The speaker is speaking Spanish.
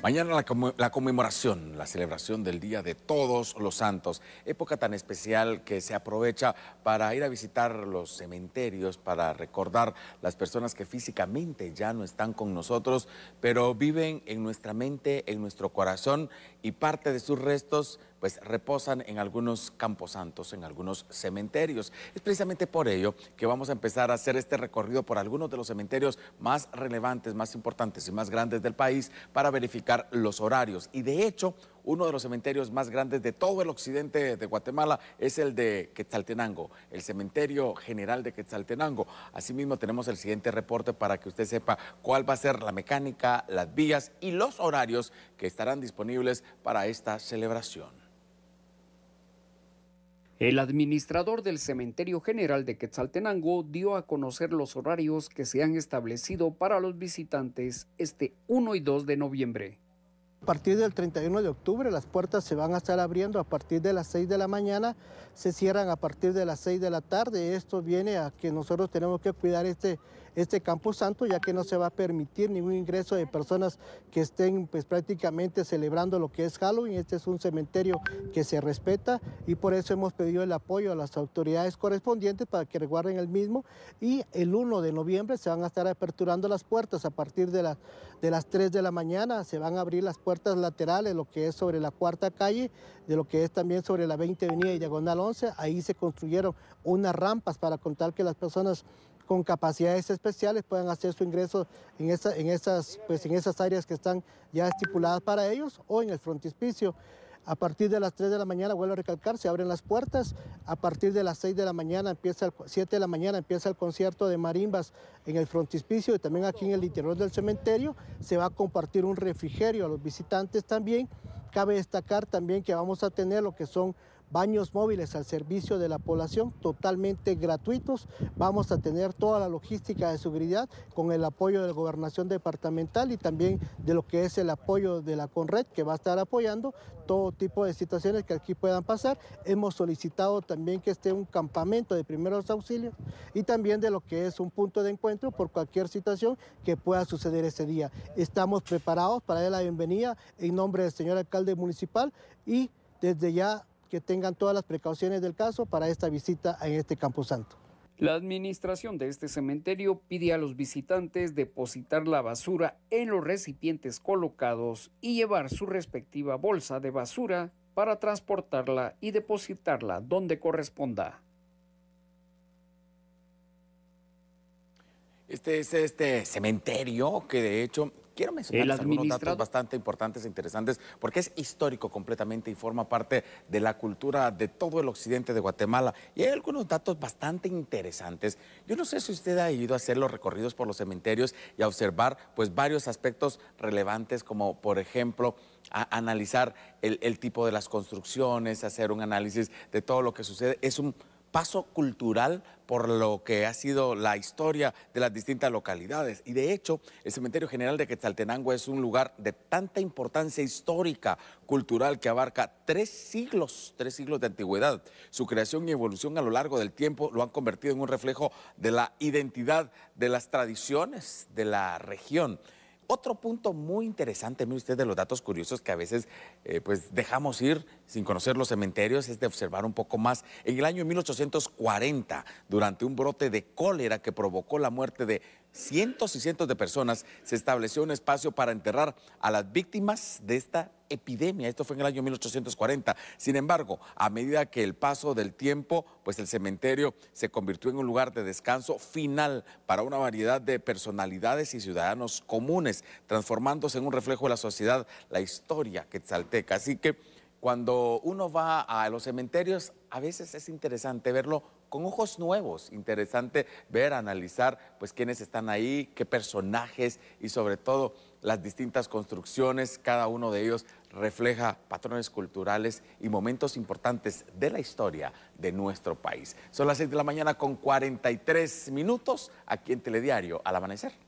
Mañana la, conmemoración, la celebración del Día de Todos los Santos, época tan especial que se aprovecha para ir a visitar los cementerios, para recordar las personas que físicamente ya no están con nosotros, pero viven en nuestra mente, en nuestro corazón y parte de sus restos pues reposan en algunos campos santos, en algunos cementerios. Es precisamente por ello que vamos a empezar a hacer este recorrido por algunos de los cementerios más relevantes, más importantes y más grandes del país para verificar los horarios. Y de hecho, uno de los cementerios más grandes de todo el occidente de Guatemala es el de Quetzaltenango, el Cementerio General de Quetzaltenango. Asimismo, tenemos el siguiente reporte para que usted sepa cuál va a ser la mecánica, las vías y los horarios que estarán disponibles para esta celebración. El administrador del Cementerio General de Quetzaltenango dio a conocer los horarios que se han establecido para los visitantes este 1 y 2 de noviembre. A partir del 31 de octubre las puertas se van a estar abriendo a partir de las 6 de la mañana, se cierran a partir de las 6 de la tarde. Esto viene a que nosotros tenemos que cuidar este, este Campo Santo, ya que no se va a permitir ningún ingreso de personas que estén pues, prácticamente celebrando lo que es Halloween. Este es un cementerio que se respeta y por eso hemos pedido el apoyo a las autoridades correspondientes para que resguarden el mismo. Y el 1 de noviembre se van a estar aperturando las puertas a partir de, de las 3 de la mañana. Se van a abrir las puertas laterales, lo que es sobre la cuarta calle, de lo que es también sobre la 20 Avenida y Diagonal 11. Ahí se construyeron unas rampas para contar que las personas con capacidades especiales puedan hacer su ingreso en, en, esas, pues, en esas áreas que están ya estipuladas para ellos o en el frontispicio. A partir de las 3 de la mañana, vuelvo a recalcar, se abren las puertas. A partir de las 6 de la mañana, empieza el, 7 de la mañana, empieza el concierto de marimbas en el frontispicio y también aquí en el interior del cementerio. Se va a compartir un refrigerio a los visitantes también. Cabe destacar también que vamos a tener lo que son baños móviles al servicio de la población totalmente gratuitos. Vamos a tener toda la logística de seguridad con el apoyo de la gobernación departamental y también de lo que es el apoyo de la CONRED que va a estar apoyando todo tipo de situaciones que aquí puedan pasar. Hemos solicitado también que esté un campamento de primeros auxilios y también de lo que es un punto de encuentro por cualquier situación que pueda suceder ese día. Estamos preparados para dar la bienvenida en nombre del señor alcalde municipal y desde ya que tengan todas las precauciones del caso para esta visita en este Campo Santo. La administración de este cementerio pide a los visitantes depositar la basura en los recipientes colocados y llevar su respectiva bolsa de basura para transportarla y depositarla donde corresponda. Este es este cementerio que de hecho Quiero mencionar algunos datos bastante importantes e interesantes porque es histórico completamente y forma parte de la cultura de todo el occidente de Guatemala. Y hay algunos datos bastante interesantes. Yo no sé si usted ha ido a hacer los recorridos por los cementerios y a observar pues varios aspectos relevantes como por ejemplo analizar el, el tipo de las construcciones, hacer un análisis de todo lo que sucede. Es un paso cultural por lo que ha sido la historia de las distintas localidades. Y de hecho, el Cementerio General de Quetzaltenango es un lugar de tanta importancia histórica, cultural, que abarca tres siglos, tres siglos de antigüedad. Su creación y evolución a lo largo del tiempo lo han convertido en un reflejo de la identidad, de las tradiciones de la región. Otro punto muy interesante, mire usted, de los datos curiosos que a veces eh, pues dejamos ir sin conocer los cementerios, es de observar un poco más. En el año 1840, durante un brote de cólera que provocó la muerte de cientos y cientos de personas, se estableció un espacio para enterrar a las víctimas de esta epidemia. Esto fue en el año 1840. Sin embargo, a medida que el paso del tiempo, pues el cementerio se convirtió en un lugar de descanso final para una variedad de personalidades y ciudadanos comunes, transformándose en un reflejo de la sociedad, la historia quetzalteca. Así que cuando uno va a los cementerios, a veces es interesante verlo con ojos nuevos, interesante ver, analizar, pues quiénes están ahí, qué personajes y sobre todo las distintas construcciones, cada uno de ellos refleja patrones culturales y momentos importantes de la historia de nuestro país. Son las 6 de la mañana con 43 minutos aquí en Telediario al amanecer.